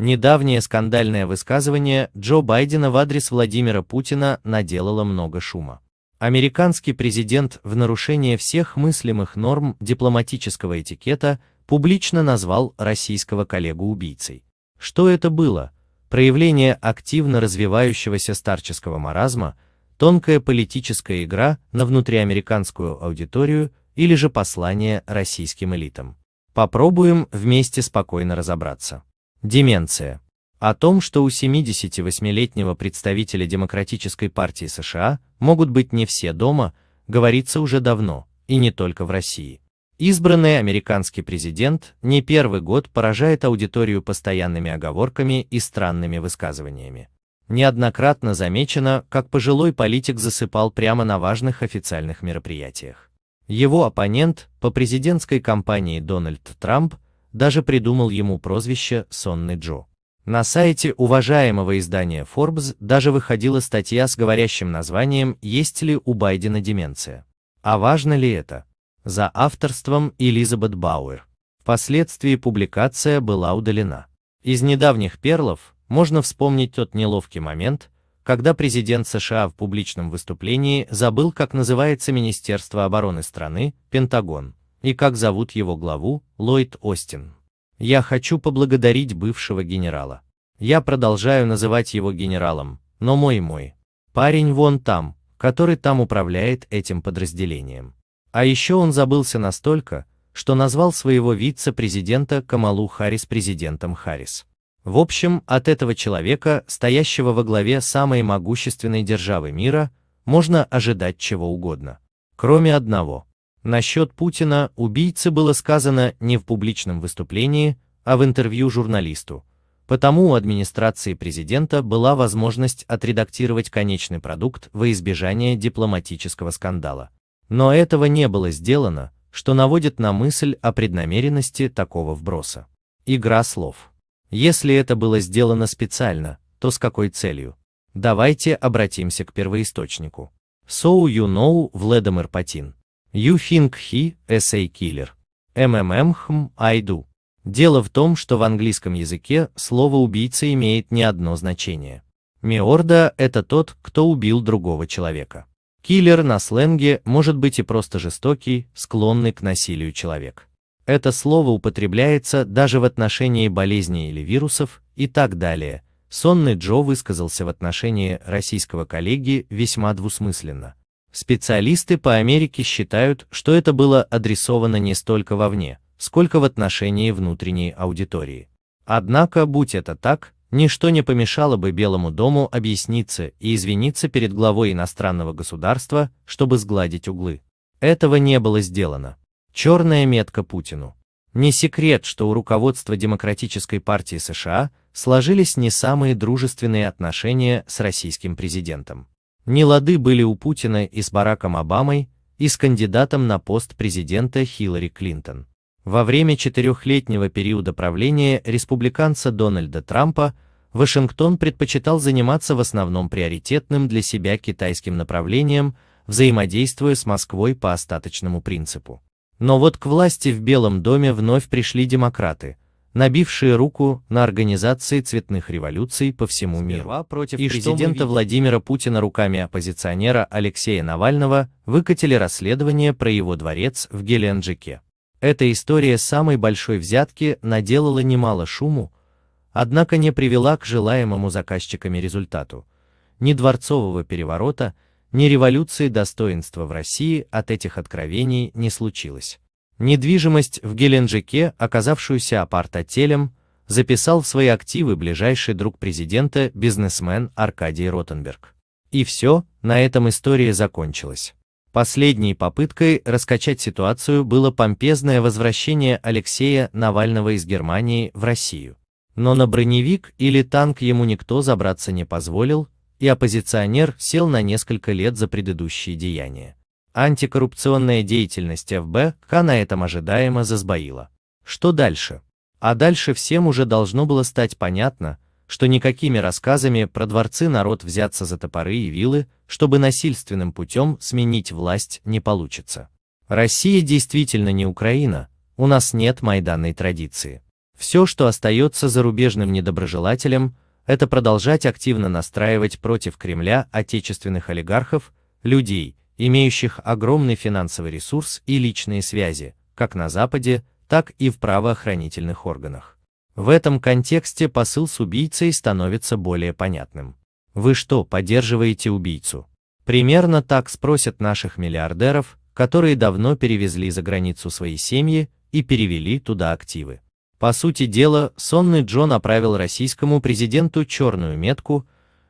Недавнее скандальное высказывание Джо Байдена в адрес Владимира Путина наделало много шума. Американский президент в нарушение всех мыслимых норм дипломатического этикета публично назвал российского коллегу убийцей. Что это было? Проявление активно развивающегося старческого маразма, тонкая политическая игра на внутриамериканскую аудиторию или же послание российским элитам. Попробуем вместе спокойно разобраться. Деменция. О том, что у 78-летнего представителя Демократической партии США могут быть не все дома, говорится уже давно, и не только в России. Избранный американский президент не первый год поражает аудиторию постоянными оговорками и странными высказываниями. Неоднократно замечено, как пожилой политик засыпал прямо на важных официальных мероприятиях. Его оппонент по президентской кампании Дональд Трамп даже придумал ему прозвище «Сонный Джо». На сайте уважаемого издания Forbes даже выходила статья с говорящим названием «Есть ли у Байдена деменция?». А важно ли это? За авторством Элизабет Бауэр. Впоследствии публикация была удалена. Из недавних перлов можно вспомнить тот неловкий момент, когда президент США в публичном выступлении забыл, как называется Министерство обороны страны, Пентагон, и как зовут его главу, Ллойд Остин. Я хочу поблагодарить бывшего генерала. Я продолжаю называть его генералом, но мой мой. Парень вон там, который там управляет этим подразделением. А еще он забылся настолько, что назвал своего вице-президента Камалу Харрис президентом Харрис. В общем, от этого человека, стоящего во главе самой могущественной державы мира, можно ожидать чего угодно. Кроме одного – Насчет Путина убийцы было сказано не в публичном выступлении, а в интервью журналисту. Потому у администрации президента была возможность отредактировать конечный продукт во избежание дипломатического скандала. Но этого не было сделано, что наводит на мысль о преднамеренности такого вброса. Игра слов. Если это было сделано специально, то с какой целью? Давайте обратимся к первоисточнику. so you know Владимир Патин. You think he is a killer. MMM хм, I do. Дело в том, что в английском языке слово «убийца» имеет не одно значение. Миорда – это тот, кто убил другого человека. Киллер на сленге может быть и просто жестокий, склонный к насилию человек. Это слово употребляется даже в отношении болезней или вирусов и так далее. Сонный Джо высказался в отношении российского коллеги весьма двусмысленно. Специалисты по Америке считают, что это было адресовано не столько вовне, сколько в отношении внутренней аудитории. Однако, будь это так, ничто не помешало бы Белому дому объясниться и извиниться перед главой иностранного государства, чтобы сгладить углы. Этого не было сделано. Черная метка Путину. Не секрет, что у руководства Демократической партии США сложились не самые дружественные отношения с российским президентом. Нелады были у Путина и с Бараком Обамой, и с кандидатом на пост президента Хиллари Клинтон. Во время четырехлетнего периода правления республиканца Дональда Трампа Вашингтон предпочитал заниматься в основном приоритетным для себя китайским направлением, взаимодействуя с Москвой по остаточному принципу. Но вот к власти в Белом доме вновь пришли демократы, набившие руку на организации цветных революций по всему миру. Против и президента Владимира Путина руками оппозиционера Алексея Навального выкатили расследование про его дворец в Геленджике. Эта история самой большой взятки наделала немало шуму, однако не привела к желаемому заказчиками результату. Ни дворцового переворота, ни революции достоинства в России от этих откровений не случилось. Недвижимость в Геленджике, оказавшуюся апарт-отелем, записал в свои активы ближайший друг президента, бизнесмен Аркадий Ротенберг. И все, на этом история закончилась. Последней попыткой раскачать ситуацию было помпезное возвращение Алексея Навального из Германии в Россию. Но на броневик или танк ему никто забраться не позволил, и оппозиционер сел на несколько лет за предыдущие деяния. Антикоррупционная деятельность ФБ на этом ожидаемо засбоила. Что дальше? А дальше всем уже должно было стать понятно, что никакими рассказами про дворцы народ взяться за топоры и вилы, чтобы насильственным путем сменить власть не получится. Россия действительно не Украина, у нас нет майданной традиции. Все, что остается зарубежным недоброжелателем, это продолжать активно настраивать против Кремля отечественных олигархов, людей, имеющих огромный финансовый ресурс и личные связи, как на Западе, так и в правоохранительных органах. В этом контексте посыл с убийцей становится более понятным. Вы что, поддерживаете убийцу? Примерно так спросят наших миллиардеров, которые давно перевезли за границу свои семьи и перевели туда активы. По сути дела, сонный Джо направил российскому президенту черную метку,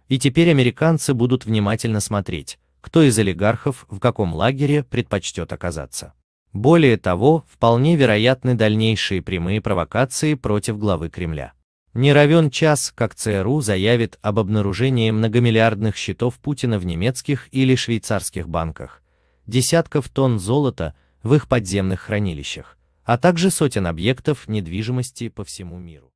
и теперь американцы будут внимательно смотреть, кто из олигархов в каком лагере предпочтет оказаться. Более того, вполне вероятны дальнейшие прямые провокации против главы Кремля. Не равен час, как ЦРУ заявит об обнаружении многомиллиардных счетов Путина в немецких или швейцарских банках, десятков тонн золота в их подземных хранилищах, а также сотен объектов недвижимости по всему миру.